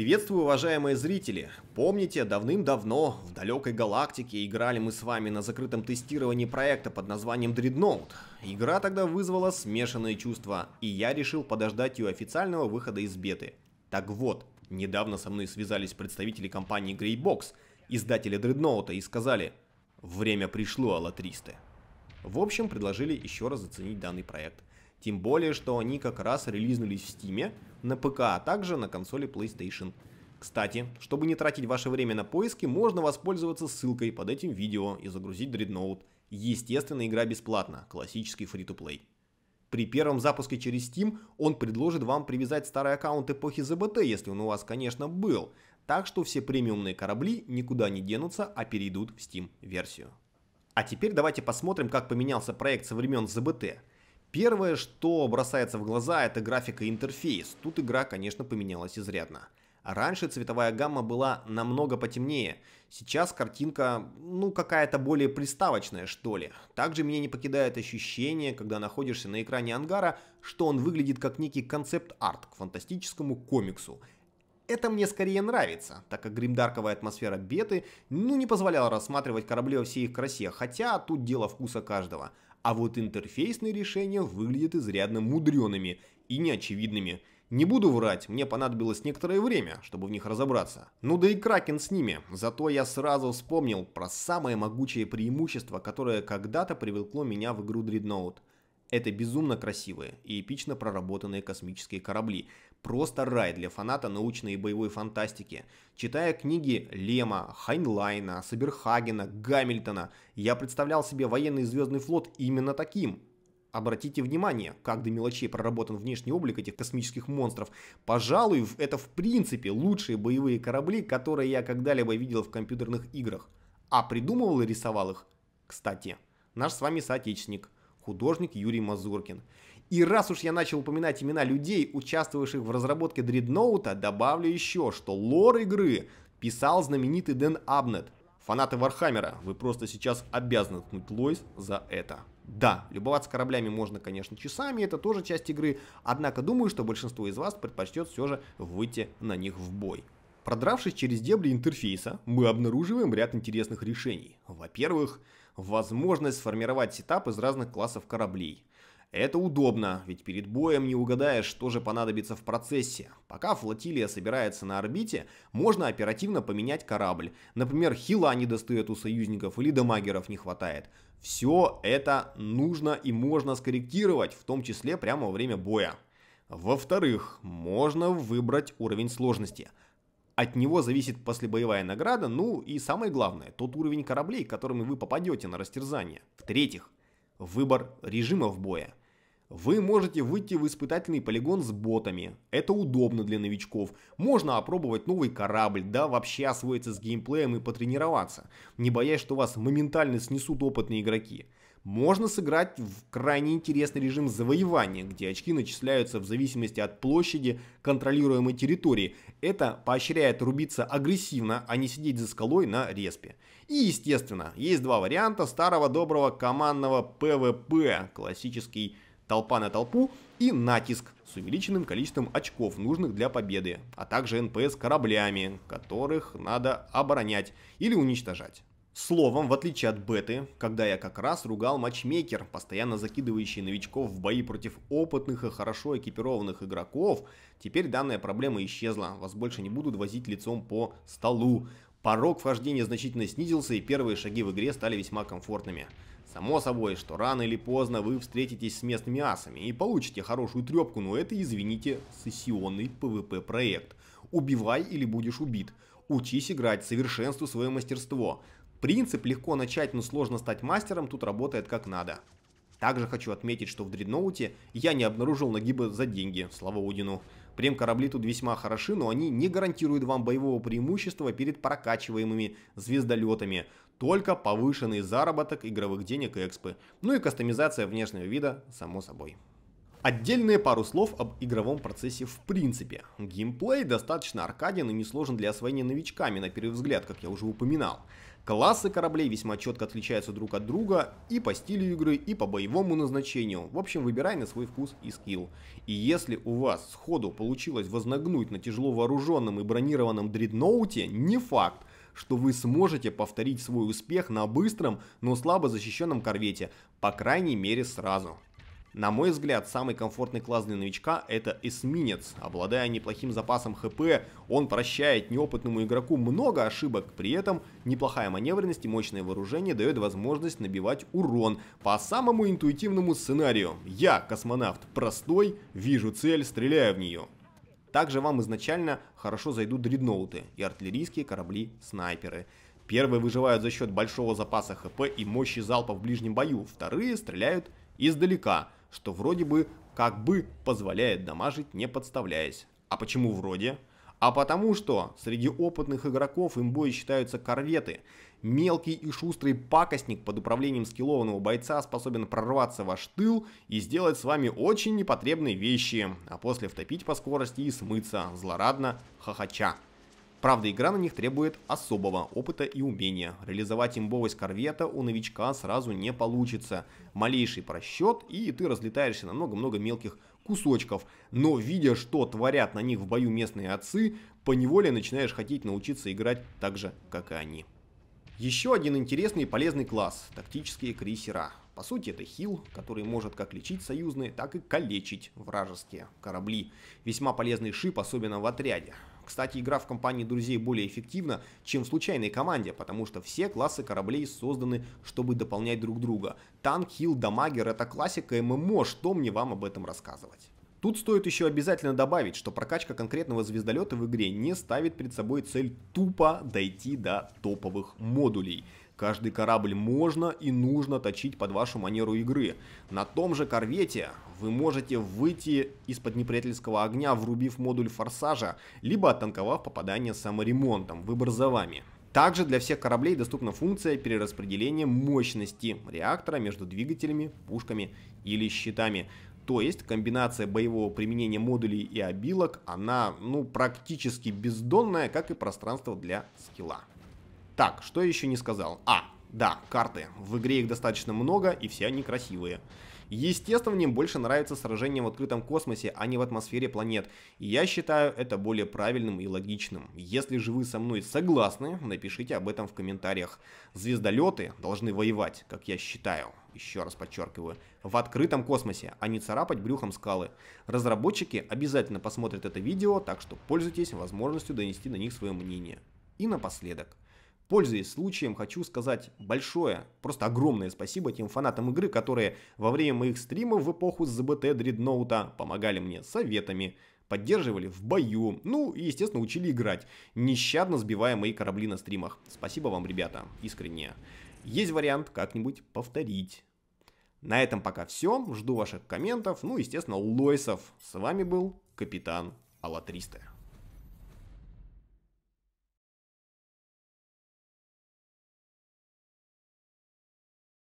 Приветствую, уважаемые зрители! Помните, давным-давно в далекой галактике играли мы с вами на закрытом тестировании проекта под названием Dreadnought. Игра тогда вызвала смешанные чувства, и я решил подождать ее официального выхода из беты. Так вот, недавно со мной связались представители компании Greybox, издателя Dreadnought, и сказали «Время пришло, Аллатристы». В общем, предложили еще раз оценить данный проект. Тем более, что они как раз релизнулись в Steam, на ПК, а также на консоли PlayStation. Кстати, чтобы не тратить ваше время на поиски, можно воспользоваться ссылкой под этим видео и загрузить Dreadnought. Естественно, игра бесплатна, классический фри-то-плей. При первом запуске через Steam он предложит вам привязать старый аккаунт эпохи ZBT, если он у вас, конечно, был. Так что все премиумные корабли никуда не денутся, а перейдут в Steam-версию. А теперь давайте посмотрим, как поменялся проект со времен ZBT. Первое, что бросается в глаза, это графика и интерфейс. Тут игра, конечно, поменялась изрядно. Раньше цветовая гамма была намного потемнее. Сейчас картинка, ну, какая-то более приставочная, что ли. Также меня не покидает ощущение, когда находишься на экране ангара, что он выглядит как некий концепт-арт к фантастическому комиксу. Это мне скорее нравится, так как гримдарковая атмосфера беты ну не позволяла рассматривать корабли во всей их красе, хотя тут дело вкуса каждого – а вот интерфейсные решения выглядят изрядно мудреными и неочевидными. Не буду врать, мне понадобилось некоторое время, чтобы в них разобраться. Ну да и Кракен с ними, зато я сразу вспомнил про самое могучее преимущество, которое когда-то привлекло меня в игру Dreadnought. Это безумно красивые и эпично проработанные космические корабли. Просто рай для фаната научной и боевой фантастики. Читая книги Лема, Хайнлайна, Саберхагена, Гамильтона, я представлял себе военный звездный флот именно таким. Обратите внимание, как до мелочей проработан внешний облик этих космических монстров. Пожалуй, это в принципе лучшие боевые корабли, которые я когда-либо видел в компьютерных играх. А придумывал и рисовал их, кстати, наш с вами соотечественник – художник Юрий Мазуркин. И раз уж я начал упоминать имена людей, участвовавших в разработке Дредноута, добавлю еще, что лор игры писал знаменитый Дэн Абнет. Фанаты Вархаммера, вы просто сейчас обязаны ткнуть Лойс за это. Да, любоваться кораблями можно, конечно, часами, это тоже часть игры, однако думаю, что большинство из вас предпочтет все же выйти на них в бой. Продравшись через дебри интерфейса, мы обнаруживаем ряд интересных решений. Во-первых, возможность сформировать сетап из разных классов кораблей. Это удобно, ведь перед боем не угадаешь, что же понадобится в процессе. Пока флотилия собирается на орбите, можно оперативно поменять корабль. Например, хила не достает у союзников или дамагеров не хватает. Все это нужно и можно скорректировать, в том числе прямо во время боя. Во-вторых, можно выбрать уровень сложности – от него зависит послебоевая награда, ну и самое главное, тот уровень кораблей, которыми вы попадете на растерзание. В-третьих, выбор режимов боя. Вы можете выйти в испытательный полигон с ботами. Это удобно для новичков. Можно опробовать новый корабль, да вообще освоиться с геймплеем и потренироваться, не боясь, что вас моментально снесут опытные игроки. Можно сыграть в крайне интересный режим завоевания, где очки начисляются в зависимости от площади контролируемой территории. Это поощряет рубиться агрессивно, а не сидеть за скалой на респе. И естественно, есть два варианта старого доброго командного ПВП, классический толпа на толпу и натиск с увеличенным количеством очков, нужных для победы, а также НПС кораблями, которых надо оборонять или уничтожать. Словом, в отличие от беты, когда я как раз ругал матчмейкер, постоянно закидывающий новичков в бои против опытных и хорошо экипированных игроков, теперь данная проблема исчезла, вас больше не будут возить лицом по столу. Порог вхождения значительно снизился и первые шаги в игре стали весьма комфортными. Само собой, что рано или поздно вы встретитесь с местными асами и получите хорошую трепку, но это, извините, сессионный pvp проект. Убивай или будешь убит. Учись играть, совершенствуй свое мастерство. Принцип «легко начать, но сложно стать мастером» тут работает как надо. Также хочу отметить, что в дредноуте я не обнаружил нагиба за деньги, слава Одину. Прем-корабли тут весьма хороши, но они не гарантируют вам боевого преимущества перед прокачиваемыми звездолетами. Только повышенный заработок игровых денег и экспы. Ну и кастомизация внешнего вида, само собой. Отдельные пару слов об игровом процессе в принципе. Геймплей достаточно аркаден и не сложен для освоения новичками на первый взгляд, как я уже упоминал. Классы кораблей весьма четко отличаются друг от друга и по стилю игры, и по боевому назначению. В общем, выбирай на свой вкус и скилл. И если у вас сходу получилось вознагнуть на тяжело вооруженном и бронированном дредноуте, не факт, что вы сможете повторить свой успех на быстром, но слабо защищенном корвете, по крайней мере сразу. На мой взгляд, самый комфортный класс для новичка это эсминец. Обладая неплохим запасом хп, он прощает неопытному игроку много ошибок, при этом неплохая маневренность и мощное вооружение дает возможность набивать урон по самому интуитивному сценарию. Я, космонавт, простой, вижу цель, стреляю в нее. Также вам изначально хорошо зайдут дредноуты и артиллерийские корабли-снайперы. Первые выживают за счет большого запаса хп и мощи залпа в ближнем бою, вторые стреляют издалека – что вроде бы как бы позволяет дамажить, не подставляясь. А почему вроде? А потому что среди опытных игроков имбой считаются корветы. Мелкий и шустрый пакостник под управлением скиллованного бойца способен прорваться в ваш тыл и сделать с вами очень непотребные вещи, а после втопить по скорости и смыться, злорадно хохоча. Правда, игра на них требует особого опыта и умения. Реализовать имбовость корвета у новичка сразу не получится. Малейший просчет, и ты разлетаешься на много-много мелких кусочков. Но видя, что творят на них в бою местные отцы, поневоле начинаешь хотеть научиться играть так же, как и они. Еще один интересный и полезный класс – тактические крейсера. По сути, это хил, который может как лечить союзные, так и калечить вражеские корабли. Весьма полезный шип, особенно в отряде. Кстати, игра в компании друзей более эффективна, чем в случайной команде, потому что все классы кораблей созданы, чтобы дополнять друг друга. Танк, хил, дамагер — это классика ММО, что мне вам об этом рассказывать? Тут стоит еще обязательно добавить, что прокачка конкретного звездолета в игре не ставит перед собой цель тупо дойти до топовых модулей. Каждый корабль можно и нужно точить под вашу манеру игры. На том же корвете вы можете выйти из-под неприятельского огня, врубив модуль форсажа, либо оттанковав попадание саморемонтом, выбор за вами. Также для всех кораблей доступна функция перераспределения мощности реактора между двигателями, пушками или щитами. То есть комбинация боевого применения модулей и обилок, она ну практически бездонная, как и пространство для скилла. Так, что еще не сказал? А, да, карты. В игре их достаточно много, и все они красивые. Естественно, мне больше нравится сражение в открытом космосе, а не в атмосфере планет. И я считаю это более правильным и логичным. Если же вы со мной согласны, напишите об этом в комментариях. Звездолеты должны воевать, как я считаю. Еще раз подчеркиваю, в открытом космосе, а не царапать брюхом скалы. Разработчики обязательно посмотрят это видео, так что пользуйтесь возможностью донести на них свое мнение. И напоследок. Пользуясь случаем, хочу сказать большое, просто огромное спасибо тем фанатам игры, которые во время моих стримов в эпоху ЗБТ Дредноута помогали мне советами, поддерживали в бою, ну и, естественно, учили играть, нещадно сбивая мои корабли на стримах. Спасибо вам, ребята, искренне. Есть вариант как-нибудь повторить. На этом пока все. Жду ваших комментов, ну, естественно, лойсов. С вами был Капитан Алатристе.